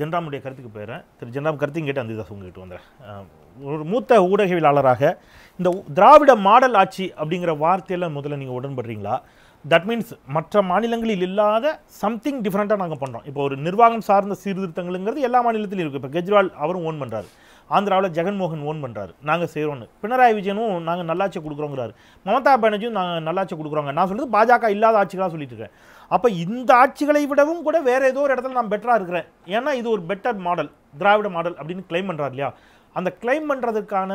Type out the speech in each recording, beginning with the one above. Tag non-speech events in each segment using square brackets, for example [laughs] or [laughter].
ஜென்ராமுடைய கருத்துக்கு போயிடுறேன் திரு ஜென்ராம் கருத்தையும் கேட்டு அந்த உங்ககிட்ட வந்துடுறேன் ஒரு மூத்த ஊடகவியலாளராக இந்த திராவிட மாடல் ஆட்சி அப்படிங்கிற வார்த்தையில் முதல்ல நீங்கள் உடன்படுறீங்களா தட் மீன்ஸ் மற்ற மாநிலங்களில் இல்லாத சம்திங் டிஃப்ரெண்ட்டாக நாங்கள் பண்ணுறோம் இப்போ ஒரு நிர்வாகம் சார்ந்த சீர்திருத்தங்கள்ங்கிறது எல்லா மாநிலத்திலும் இருக்குது இப்போ கெஜ்ரிவால் அவரும் ஓன் பண்ணுறாரு ஆந்திராவில் ஜெகன்மோகன் ஓன் பண்ணுறாரு நாங்கள் செய்கிறோன்னு பினராயி விஜயனும் நாங்கள் நல்லாட்சி கொடுக்குறோங்கிறாரு மமதா பானர்ஜியும் நாங்கள் நல்லாட்சி கொடுக்குறோங்க நான் சொல்கிறது பாஜக இல்லாத ஆட்சிகளாக சொல்லிட்டு இருக்கேன் அப்போ இந்த ஆட்சிகளை விடவும் கூட வேறு ஏதோ ஒரு இடத்துல நான் பெட்டராக இருக்கிறேன் ஏன்னா இது ஒரு பெட்டர் மாடல் திராவிட மாடல் அப்படின்னு கிளைம் பண்ணுறாரு இல்லையா அந்த கிளைம் பண்ணுறதுக்கான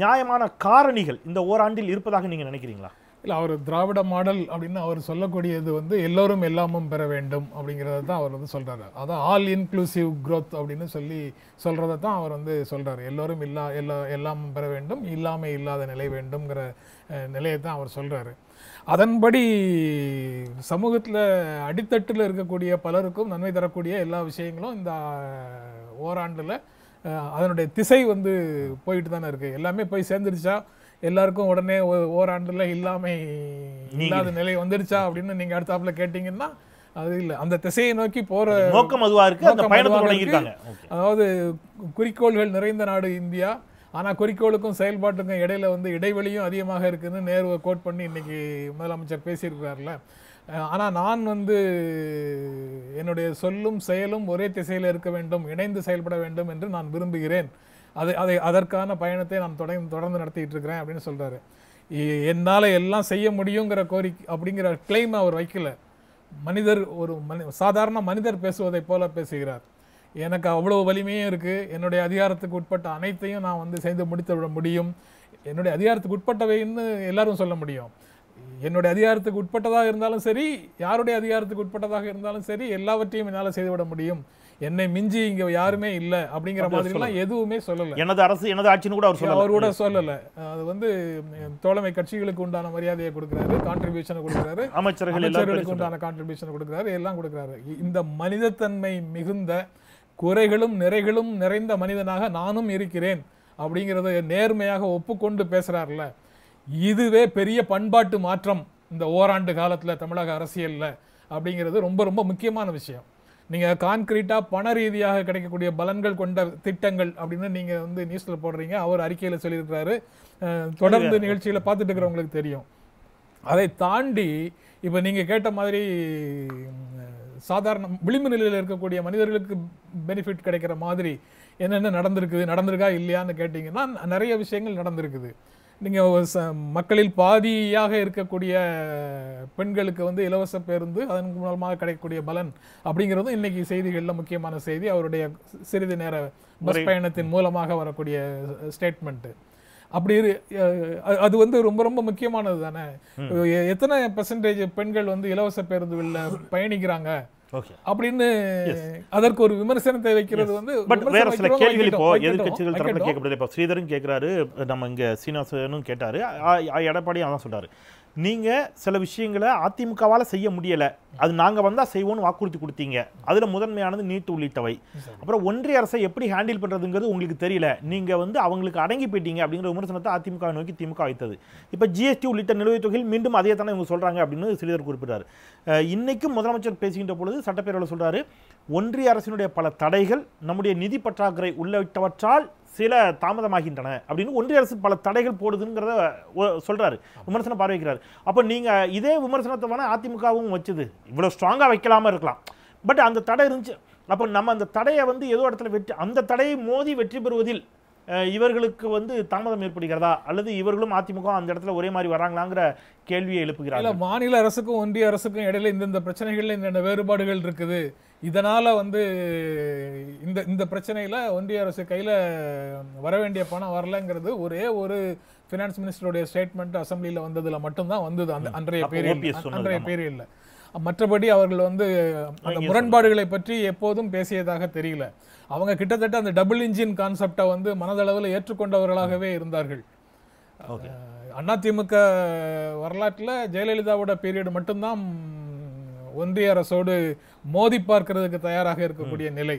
நியாயமான காரணிகள் இந்த ஓராண்டில் இருப்பதாக நீங்கள் நினைக்கிறீங்களா இல்லை அவர் திராவிட மாடல் அப்படின்னு அவர் சொல்லக்கூடியது வந்து எல்லோரும் எல்லாமும் பெற வேண்டும் அப்படிங்கிறத தான் அவர் வந்து சொல்கிறாரு அதான் ஆல் இன்க்ளூசிவ் க்ரோத் அப்படின்னு சொல்லி சொல்கிறத தான் அவர் வந்து சொல்கிறார் எல்லோரும் இல்லா எல்லா எல்லாமும் பெற வேண்டும் இல்லாமல் இல்லாத நிலை வேண்டும்ங்கிற நிலையை தான் அவர் சொல்கிறாரு அதன்படி சமூகத்தில் அடித்தட்டில் இருக்கக்கூடிய பலருக்கும் நன்மை தரக்கூடிய எல்லா விஷயங்களும் இந்த ஓராண்டில் அதனுடைய திசை வந்து போயிட்டு தானே இருக்குது எல்லாமே போய் சேர்ந்துருச்சா எல்லாருக்கும் உடனே ஓராண்டுல இல்லாமை இல்லாத நிலை வந்துடுச்சா அப்படின்னு நீங்க அடுத்தாப்புல கேட்டீங்கன்னா அது இல்ல அந்த திசையை நோக்கி போற நோக்கம் அதுவா இருக்கு அந்த பயணத்தை அதாவது குறிக்கோள்கள் நிறைந்த நாடு இந்தியா ஆனா குறிக்கோளுக்கும் செயல்பாட்டுக்கும் இடையில வந்து இடைவெளியும் அதிகமாக இருக்குன்னு நேருவை கோட் பண்ணி இன்னைக்கு முதலமைச்சர் பேசியிருக்கிறார்ல ஆனா நான் வந்து என்னுடைய சொல்லும் செயலும் ஒரே திசையில இருக்க வேண்டும் இணைந்து செயல்பட வேண்டும் என்று நான் விரும்புகிறேன் அது அதை அதற்கான பயணத்தை நான் தொடர்ந்து தொடர்ந்து நடத்திக்கிட்டு இருக்கிறேன் அப்படின்னு சொல்கிறாரு என்னால் எல்லாம் செய்ய முடியுங்கிற கோரிக்கை அப்படிங்கிற கிளைம் அவர் வைக்கல மனிதர் ஒரு மனி சாதாரண மனிதர் பேசுவதைப் போல பேசுகிறார் எனக்கு அவ்வளோ வலிமையும் இருக்குது என்னுடைய அதிகாரத்துக்கு உட்பட்ட அனைத்தையும் நான் வந்து செய்து முடித்து விட முடியும் என்னுடைய அதிகாரத்துக்கு உட்பட்டவைன்னு எல்லாரும் சொல்ல முடியும் என்னுடைய அதிகாரத்துக்கு உட்பட்டதாக இருந்தாலும் சரி யாருடைய அதிகாரத்துக்கு உட்பட்டதாக இருந்தாலும் சரி எல்லாவற்றையும் என்னால் செய்துவிட முடியும் என்னை மிஞ்சி இங்க யாருமே இல்ல அப்படிங்கிற மாதிரிலாம் எதுவுமே சொல்லல எனது அரசு எனது ஆட்சின்னு கூட அவர் சொல்லல அவர் கூட சொல்லல அது வந்து தோழமை கட்சிகளுக்கு உண்டான மரியாதையை கொடுக்குறாரு கான்ட்ரிபியூஷனை கொடுக்குறாரு அமைச்சர்களுக்கு உண்டான கான்ட்ரிபியூஷனை கொடுக்குறாரு எல்லாம் கொடுக்கறாரு இந்த மனிதத்தன்மை மிகுந்த குறைகளும் நிறைகளும் நிறைந்த மனிதனாக நானும் இருக்கிறேன் அப்படிங்கிறத நேர்மையாக ஒப்புக்கொண்டு பேசுகிறார்ல இதுவே பெரிய பண்பாட்டு மாற்றம் இந்த ஓராண்டு காலத்தில் தமிழக அரசியலில் அப்படிங்கிறது ரொம்ப ரொம்ப முக்கியமான விஷயம் நீங்கள் கான்கிரீட்டாக பண ரீதியாக கிடைக்கக்கூடிய பலன்கள் கொண்ட திட்டங்கள் அப்படின்னு நீங்கள் வந்து நியூஸில் போடுறீங்க அவர் அறிக்கையில் சொல்லியிருக்கிறாரு தொடர்ந்து நிகழ்ச்சியில் பார்த்துட்டு இருக்கிறவங்களுக்கு தெரியும் அதை தாண்டி இப்போ நீங்கள் கேட்ட மாதிரி சாதாரண விளிம்பு நிலையில் இருக்கக்கூடிய மனிதர்களுக்கு பெனிஃபிட் கிடைக்கிற மாதிரி என்னென்ன நடந்திருக்குது நடந்திருக்கா இல்லையான்னு கேட்டிங்கன்னா நிறைய விஷயங்கள் நடந்திருக்குது நீங்கள் மக்களில் பாதியாக இருக்கக்கூடிய பெண்களுக்கு வந்து இலவச பேருந்து அதன் மூலமாக கிடைக்கக்கூடிய பலன் அப்படிங்கிறதும் இன்னைக்கு செய்திகளில் முக்கியமான செய்தி அவருடைய சிறிது நேர பஸ் பயணத்தின் மூலமாக வரக்கூடிய ஸ்டேட்மெண்ட்டு அப்படி இரு அது வந்து ரொம்ப ரொம்ப முக்கியமானது தானே எத்தனை பெர்சன்டேஜ் பெண்கள் வந்து இலவச பேருந்துகளில் பயணிக்கிறாங்க அப்படின்னு அதற்கு ஒரு விமர்சனம் வந்து பட் வேற சில கேள்விகள் இப்போ இப்போ ஸ்ரீதரும் நம்ம கேட்டாரு எடப்பாடி அதான் சொல்றாரு நீங்கள் சில விஷயங்களை அதிமுகவால் செய்ய முடியலை அது நாங்கள் வந்தால் செய்வோம்னு வாக்குறுதி கொடுத்தீங்க அதில் முதன்மையானது நீட்டு உள்ளிட்டவை அப்புறம் ஒன்றிய அரசை எப்படி ஹேண்டில் பண்ணுறதுங்கிறது உங்களுக்கு தெரியல நீங்கள் வந்து அவங்களுக்கு அடங்கி போயிட்டீங்க அப்படிங்கிற விமர்சனத்தை அதிமுக நோக்கி திமுக வைத்தது இப்போ ஜிஎஸ்டி உள்ளிட்ட நிலுவைத் தொகையில் மீண்டும் அதே தானே இவங்க சொல்கிறாங்க அப்படின்னு சிலர் குறிப்பிட்டார் இன்றைக்கும் முதலமைச்சர் பேசுகின்ற பொழுது சட்டப்பேரவையில் சொல்கிறாரு ஒன்றிய அரசினுடைய பல தடைகள் நம்முடைய நிதி பற்றாக்குறை உள்ளிட்டவற்றால் சில தாமதமாகின்றன அப்படின்னு ஒன்றிய அரசு பல தடைகள் போடுதுங்கிறத சொல்கிறாரு விமர்சனம் பார்வைக்கிறார் அப்போ நீங்கள் இதே விமர்சனத்தை வேணா அதிமுகவும் வச்சுது இவ்வளோ ஸ்ட்ராங்காக வைக்கலாம இருக்கலாம் பட் அந்த தடை இருந்துச்சு அப்போ நம்ம அந்த தடையை வந்து ஏதோ இடத்துல வெற்றி அந்த தடையை மோதி வெற்றி பெறுவதில் இவர்களுக்கு வந்து தாமதம் ஏற்படுகிறதா அல்லது இவர்களும் அதிமுக அந்த இடத்துல ஒரே மாதிரி வராங்களாங்கிற கேள்வியை எழுப்புகிறார் மாநில அரசுக்கும் ஒன்றிய அரசுக்கும் இடையில இந்தந்த பிரச்சனைகள்ல இந்த வேறுபாடுகள் இருக்குது இதனால் வந்து இந்த இந்த பிரச்சனையில் ஒன்றிய அரசு கையில் வர வேண்டிய பணம் வரலங்கிறது ஒரே ஒரு ஃபினான்ஸ் மினிஸ்டருடைய ஸ்டேட்மெண்ட் அசம்பிளியில் வந்ததில் மட்டும்தான் வந்தது அந்த அன்றைய பீரியட் அன்றைய பீரியடில் மற்றபடி அவர்கள் வந்து அந்த முரண்பாடுகளை பற்றி எப்போதும் பேசியதாக தெரியல அவங்க கிட்டத்தட்ட அந்த டபுள் இன்ஜின் கான்செப்டை வந்து மனதளவில் ஏற்றுக்கொண்டவர்களாகவே இருந்தார்கள் அதிமுக வரலாற்றில் ஜெயலலிதாவோட பீரியடு மட்டும்தான் ஒன்றிய அரசோடு மோதி பார்க்கறதுக்கு தயாராக இருக்கக்கூடிய நிலை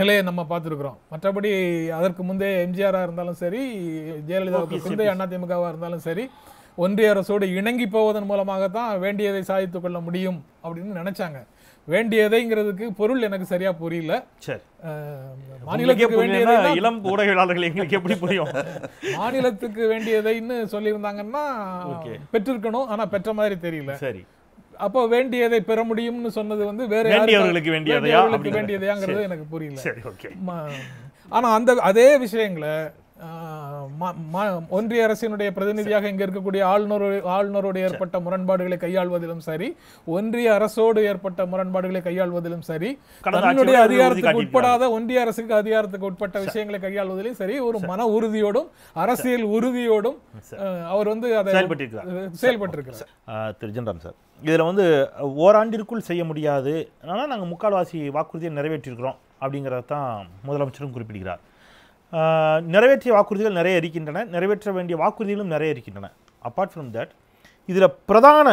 நிலையை நம்ம பார்த்துருக்குறோம் மற்றபடி அதற்கு முந்தைய எம்ஜிஆராக இருந்தாலும் சரி ஜெயலலிதாவுக்கு முந்தைய அதிமுகவாக இருந்தாலும் சரி ஒன்றிய அரசோடு இணங்கி போவதன் மூலமாக தான் வேண்டியதை சாதித்து கொள்ள முடியும் அப்படின்னு நினைச்சாங்க வேண்டியதைங்கிறதுக்கு பொருள் எனக்கு சரியா புரியல இளம் ஊடகவியலாளர்கள் எங்களுக்கு எப்படி புரியும் [laughs] மாநிலத்துக்கு வேண்டியதைன்னு சொல்லியிருந்தாங்கன்னா பெற்றிருக்கணும் ஆனா பெற்ற மாதிரி தெரியல சரி அப்போ வேண்டியதை பெற முடியும்னு சொன்னது வந்து வேற வேண்டியவர்களுக்கு வேண்டியதையா வேண்டியதையாங்கிறது எனக்கு புரியல ஆனா அந்த அதே விஷயங்களை ஒன்றிய அரசினுடைய பிரதிநிதியாக இங்கே இருக்கக்கூடிய ஆளுநர் ஆளுநரோடு ஏற்பட்ட முரண்பாடுகளை கையாள்வதிலும் சரி ஒன்றிய அரசோடு ஏற்பட்ட முரண்பாடுகளை கையாள்வதிலும் சரி தன்னுடைய அதிகாரத்துக்கு உட்படாத ஒன்றிய அரசுக்கு அதிகாரத்துக்கு உட்பட்ட விஷயங்களை கையாள்வதிலும் சரி ஒரு மன உறுதியோடும் அரசியல் உறுதியோடும் அவர் வந்து அதை செயல்பட்டிருக்கிறார் திரு ஜென்ராம் சார் இதில் வந்து ஓராண்டிற்குள் செய்ய முடியாது ஆனால் நாங்கள் முக்கால்வாசி வாக்குறுதியை நிறைவேற்றிருக்கிறோம் அப்படிங்கிறத தான் முதலமைச்சரும் குறிப்பிடுகிறார் நிறைவேற்றிய வாக்குறுதிகள் நிறைய இருக்கின்றன நிறைவேற்ற வேண்டிய வாக்குறுதிகளும் நிறைய இருக்கின்றன அப்பார்ட் ஃப்ரம் தட் இதில் பிரதான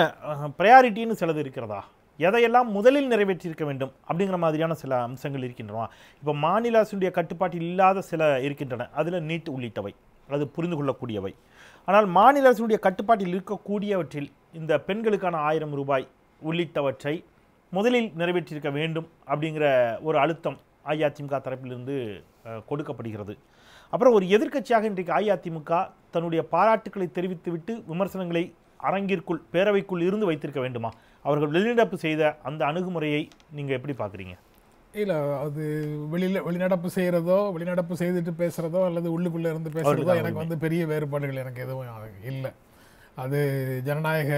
ப்ரையாரிட்டின்னு சிலது இருக்கிறதா எதையெல்லாம் முதலில் நிறைவேற்றியிருக்க வேண்டும் அப்படிங்கிற மாதிரியான சில அம்சங்கள் இருக்கின்றன இப்போ மாநில அரசுடைய கட்டுப்பாட்டில் இல்லாத சில இருக்கின்றன அதில் நீட் உள்ளிட்டவை அது புரிந்து கொள்ளக்கூடியவை ஆனால் மாநில அரசுடைய கட்டுப்பாட்டில் இருக்கக்கூடியவற்றில் இந்த பெண்களுக்கான ஆயிரம் ரூபாய் உள்ளிட்டவற்றை முதலில் நிறைவேற்றியிருக்க வேண்டும் அப்படிங்கிற ஒரு அழுத்தம் அஇஅதிமுக தரப்பிலிருந்து கொடுக்கப்படுகிறது அப்புறம் ஒரு எதிர்க்கட்சியாக இன்றைக்கு அஇஅதிமுக தன்னுடைய பாராட்டுக்களை தெரிவித்துவிட்டு விமர்சனங்களை அரங்கிற்குள் பேரவைக்குள் இருந்து வைத்திருக்க வேண்டுமா அவர்கள் வெளிநடப்பு செய்த அந்த அணுகுமுறையை நீங்கள் எப்படி பார்க்குறீங்க இல்லை அது வெளியில் வெளிநடப்பு செய்கிறதோ வெளிநடப்பு செய்துட்டு பேசுகிறதோ அல்லது உள்ளுக்குள்ளே இருந்து பேசுகிறதோ எனக்கு வந்து பெரிய வேறுபாடுகள் எனக்கு எதுவும் இல்லை அது ஜனநாயக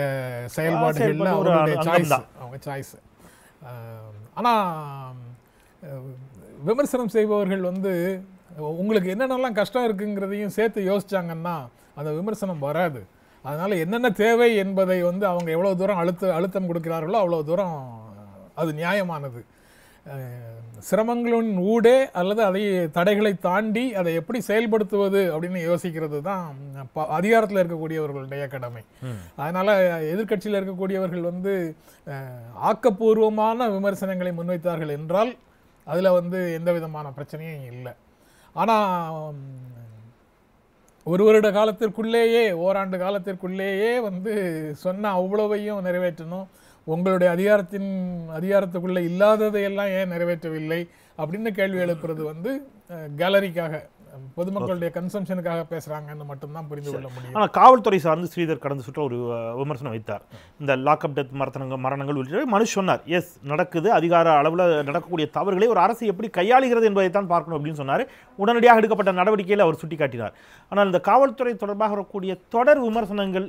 செயல்பாடுகளில் அவங்களுடைய சாய்ஸ் அவங்க சாய்ஸ் ஆனால் விமர்சனம் செய்பவர்கள் வந்து உங்களுக்கு என்னென்னலாம் கஷ்டம் இருக்குங்கிறதையும் சேர்த்து யோசித்தாங்கன்னா அந்த விமர்சனம் வராது அதனால் என்னென்ன தேவை என்பதை வந்து அவங்க எவ்வளோ தூரம் அழுத்த அழுத்தம் கொடுக்கிறார்களோ அவ்வளோ தூரம் அது நியாயமானது சிரமங்களின் ஊடே அல்லது அதை தடைகளை தாண்டி அதை எப்படி செயல்படுத்துவது அப்படின்னு யோசிக்கிறது தான் ப அதிகாரத்தில் இருக்கக்கூடியவர்களுடைய கடமை அதனால் எதிர்கட்சியில் இருக்கக்கூடியவர்கள் வந்து ஆக்கப்பூர்வமான விமர்சனங்களை முன்வைத்தார்கள் என்றால் அதில் வந்து எந்த விதமான பிரச்சனையும் இல்லை ஆனால் ஒரு வருட காலத்திற்குள்ளேயே ஓராண்டு காலத்திற்குள்ளேயே வந்து சொன்ன அவ்வளவையும் நிறைவேற்றணும் உங்களுடைய அதிகாரத்தின் அதிகாரத்துக்குள்ளே இல்லாததையெல்லாம் ஏன் நிறைவேற்றவில்லை அப்படின்னு கேள்வி எழுப்புறது வந்து கேலரிக்காக பொதுமக்களுடைய கன்சம்ஷனுக்காக பேசுறாங்கன்னு மட்டும்தான் புரிந்து கொள்ள முடியும் ஆனால் காவல்துறை சார்ந்து ஸ்ரீதர் கடந்து சுற்ற ஒரு விமர்சனம் வைத்தார் இந்த லாக்அப் டெத் மரத்தனங்கள் மரணங்கள் உள்ளிட்ட மனுஷ் சொன்னார் எஸ் நடக்குது அதிகார அளவில் நடக்கக்கூடிய தவறுகளை ஒரு அரசு எப்படி கையாளுகிறது என்பதை தான் பார்க்கணும் அப்படின்னு சொன்னார் உடனடியாக எடுக்கப்பட்ட நடவடிக்கையில் அவர் சுட்டிக்காட்டினார் ஆனால் இந்த காவல்துறை தொடர்பாக வரக்கூடிய தொடர் விமர்சனங்கள்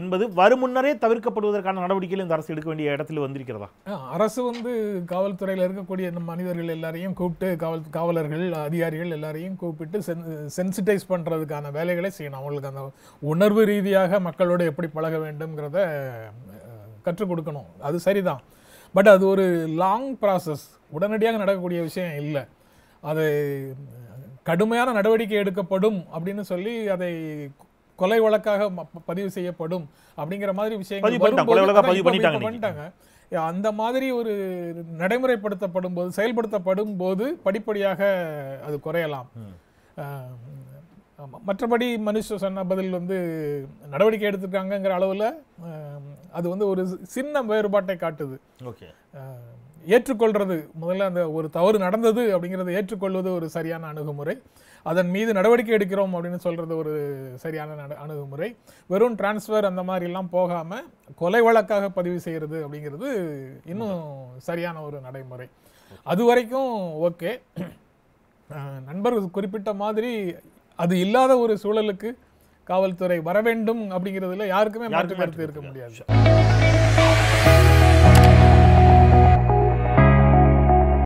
என்பது வரும் முன்னரே தவிர்க்கப்படுவதற்கான நடவடிக்கைகள் இந்த அரசு எடுக்க வேண்டிய இடத்துல வந்திருக்கிறதா அரசு வந்து காவல்துறையில் இருக்கக்கூடிய இந்த மனிதர்கள் எல்லாரையும் கூப்பிட்டு காவல் காவலர்கள் அதிகாரிகள் எல்லாரையும் கூப்பிட்டு சென் சென்சிட்டைஸ் பண்ணுறதுக்கான வேலைகளை செய்யணும் அவங்களுக்கு அந்த உணர்வு ரீதியாக மக்களோடு எப்படி பழக வேண்டும்ங்கிறத கற்றுக் கொடுக்கணும் அது சரிதான் பட் அது ஒரு லாங் ப்ராசஸ் உடனடியாக நடக்கக்கூடிய விஷயம் இல்லை அது கடுமையான நடவடிக்கை எடுக்கப்படும் அப்படின்னு சொல்லி அதை கொலை வழக்காக பதிவு செய்யப்படும் அப்படிங்கிற மாதிரி விஷயங்கள் பண்ணிட்டாங்க அந்த மாதிரி ஒரு நடைமுறைப்படுத்தப்படும் போது செயல்படுத்தப்படும் போது படிப்படியாக அது குறையலாம் மற்றபடி மனுஷ சொன்ன பதில் வந்து நடவடிக்கை எடுத்துருக்காங்கங்கிற அளவில் அது வந்து ஒரு சின்ன வேறுபாட்டை காட்டுது ஏற்றுக்கொள்வது முதல்ல அந்த ஒரு தவறு நடந்தது அப்படிங்கிறத ஏற்றுக்கொள்வது ஒரு சரியான அணுகுமுறை அதன் மீது நடவடிக்கை எடுக்கிறோம் அப்படின்னு சொல்கிறது ஒரு சரியான அணுகுமுறை வெறும் டிரான்ஸ்ஃபர் அந்த மாதிரிலாம் போகாமல் கொலை வழக்காக பதிவு செய்கிறது அப்படிங்கிறது இன்னும் சரியான ஒரு நடைமுறை அது வரைக்கும் ஓகே நண்பர் குறிப்பிட்ட மாதிரி அது இல்லாத ஒரு சூழலுக்கு காவல்துறை வர வேண்டும் அப்படிங்கிறதுல யாருக்குமே மாற்று கருத்து இருக்க முடியாது